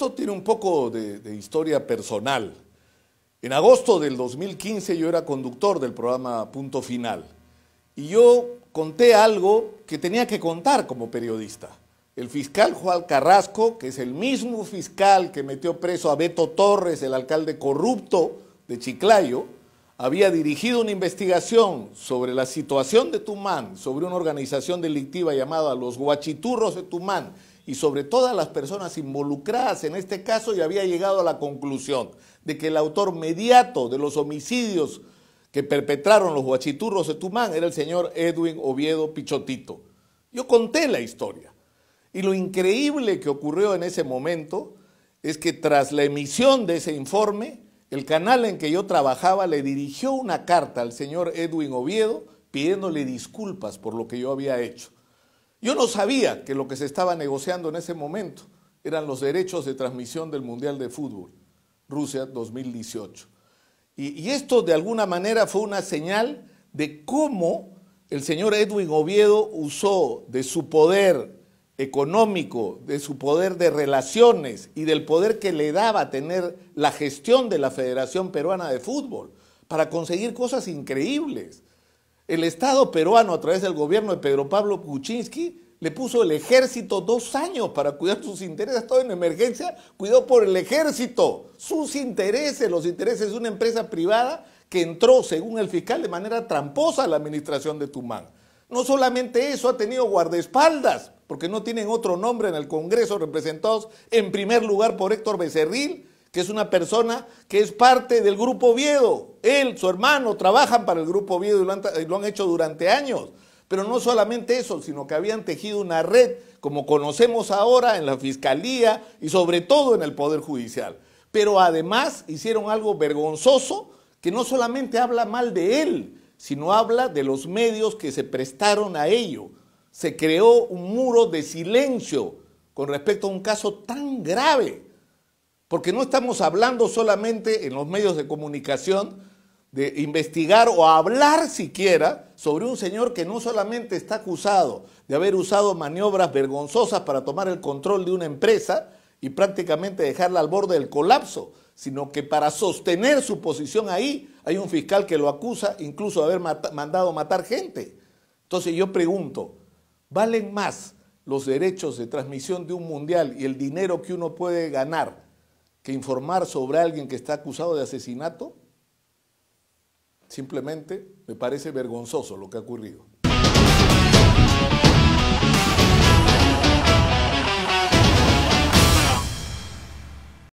esto tiene un poco de, historia personal. En agosto del 2015 yo era conductor del programa Punto Final y yo conté algo que tenía que contar como periodista. El fiscal Juan Carrasco, que es el mismo fiscal que metió preso a Beto Torres, el alcalde corrupto de Chiclayo, había dirigido una investigación sobre la situación de Tumán, sobre una organización delictiva llamada los Guachiturros de Tumán, y sobre todas las personas involucradas en este caso y había llegado a la conclusión de que el autor mediato de los homicidios que perpetraron los huachiturros de Tumán era el señor Edwin Oviedo Pichotito. Yo conté la historia y lo increíble que ocurrió en ese momento es que tras la emisión de ese informe, el canal en que yo trabajaba le dirigió una carta al señor Edwin Oviedo pidiéndole disculpas por lo que yo había hecho. Yo no sabía que lo que se estaba negociando en ese momento eran los derechos de transmisión del Mundial de Fútbol, Rusia 2018. Y, esto de alguna manera fue una señal de cómo el señor Edwin Oviedo usó de su poder económico, de su poder de relaciones y del poder que le daba tener la gestión de la Federación Peruana de Fútbol para conseguir cosas increíbles. El Estado peruano, a través del gobierno de Pedro Pablo Kuczynski, le puso el ejército dos años para cuidar sus intereses. Todo en emergencia, cuidó por el ejército, sus intereses, los intereses de una empresa privada que entró, según el fiscal, de manera tramposa a la administración de Tumán. No solamente eso, ha tenido guardaespaldas, porque no tienen otro nombre en el Congreso, representados en primer lugar por Héctor Becerril, que es una persona que es parte del Grupo Viedo. Él, su hermano, trabajan para el Grupo Viedo y lo han hecho durante años. Pero no solamente eso, sino que habían tejido una red, como conocemos ahora, en la Fiscalía y sobre todo en el Poder Judicial. Pero además hicieron algo vergonzoso que no solamente habla mal de él, sino habla de los medios que se prestaron a ello. Se creó un muro de silencio con respecto a un caso tan grave porque no estamos hablando solamente en los medios de comunicación de investigar o hablar siquiera sobre un señor que no solamente está acusado de haber usado maniobras vergonzosas para tomar el control de una empresa y prácticamente dejarla al borde del colapso, sino que para sostener su posición ahí hay un fiscal que lo acusa incluso de haber mandado matar gente. Entonces yo pregunto, ¿valen más los derechos de transmisión de un mundial y el dinero que uno puede ganar que informar sobre alguien que está acusado de asesinato, simplemente me parece vergonzoso lo que ha ocurrido.